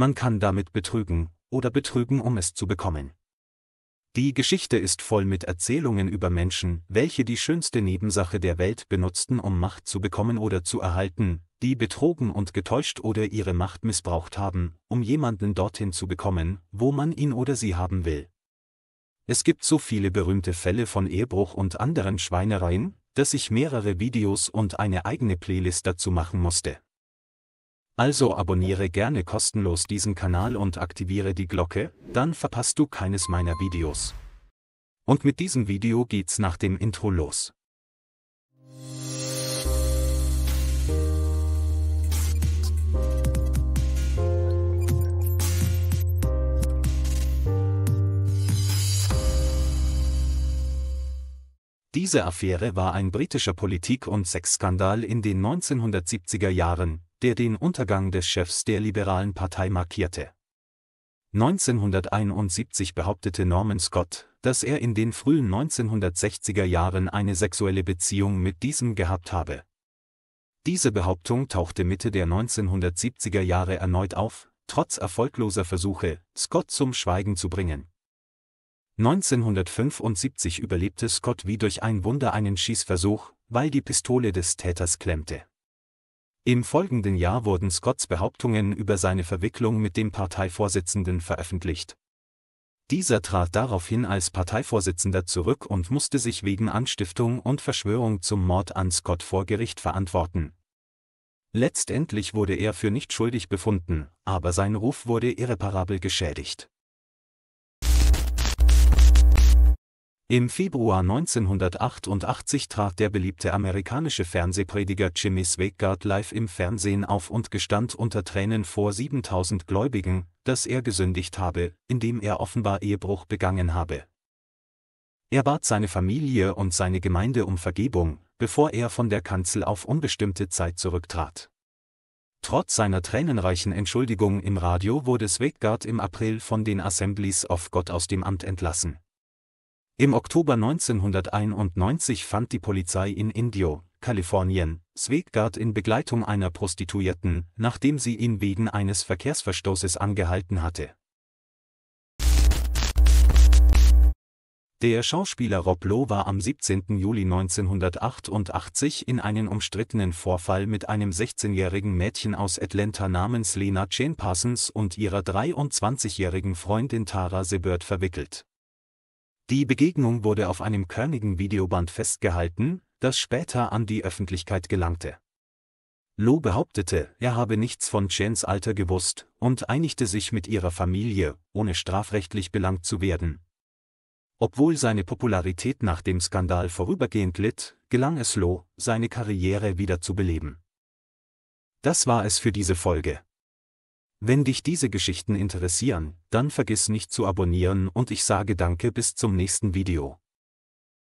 man kann damit betrügen oder betrügen, um es zu bekommen. Die Geschichte ist voll mit Erzählungen über Menschen, welche die schönste Nebensache der Welt benutzten, um Macht zu bekommen oder zu erhalten, die betrogen und getäuscht oder ihre Macht missbraucht haben, um jemanden dorthin zu bekommen, wo man ihn oder sie haben will. Es gibt so viele berühmte Fälle von Ehebruch und anderen Schweinereien, dass ich mehrere Videos und eine eigene Playlist dazu machen musste. Also abonniere gerne kostenlos diesen Kanal und aktiviere die Glocke, dann verpasst du keines meiner Videos. Und mit diesem Video geht's nach dem Intro los. Diese Affäre war ein britischer Politik- und Sexskandal in den 1970er Jahren, der den Untergang des Chefs der liberalen Partei markierte. 1971 behauptete Norman Scott, dass er in den frühen 1960er Jahren eine sexuelle Beziehung mit diesem gehabt habe. Diese Behauptung tauchte Mitte der 1970er Jahre erneut auf, trotz erfolgloser Versuche, Scott zum Schweigen zu bringen. 1975 überlebte Scott wie durch ein Wunder einen Schießversuch, weil die Pistole des Täters klemmte. Im folgenden Jahr wurden Scotts Behauptungen über seine Verwicklung mit dem Parteivorsitzenden veröffentlicht. Dieser trat daraufhin als Parteivorsitzender zurück und musste sich wegen Anstiftung und Verschwörung zum Mord an Scott vor Gericht verantworten. Letztendlich wurde er für nicht schuldig befunden, aber sein Ruf wurde irreparabel geschädigt. Im Februar 1988 trat der beliebte amerikanische Fernsehprediger Jimmy Swaggart live im Fernsehen auf und gestand unter Tränen vor 7000 Gläubigen, dass er gesündigt habe, indem er offenbar Ehebruch begangen habe. Er bat seine Familie und seine Gemeinde um Vergebung, bevor er von der Kanzel auf unbestimmte Zeit zurücktrat. Trotz seiner tränenreichen Entschuldigung im Radio wurde Swaggart im April von den Assemblies of God aus dem Amt entlassen im Oktober 1991 fand die Polizei in Indio, Kalifornien, Svegard in Begleitung einer Prostituierten, nachdem sie ihn wegen eines Verkehrsverstoßes angehalten hatte. Der Schauspieler Rob Lowe war am 17. Juli 1988 in einen umstrittenen Vorfall mit einem 16-jährigen Mädchen aus Atlanta namens Lena Jane Parsons und ihrer 23-jährigen Freundin Tara Sebert verwickelt die Begegnung wurde auf einem körnigen Videoband festgehalten, das später an die Öffentlichkeit gelangte. Lo behauptete, er habe nichts von Jens Alter gewusst und einigte sich mit ihrer Familie, ohne strafrechtlich belangt zu werden. Obwohl seine Popularität nach dem Skandal vorübergehend litt, gelang es Lo, seine Karriere wieder zu beleben. Das war es für diese Folge. Wenn dich diese Geschichten interessieren, dann vergiss nicht zu abonnieren und ich sage danke bis zum nächsten Video.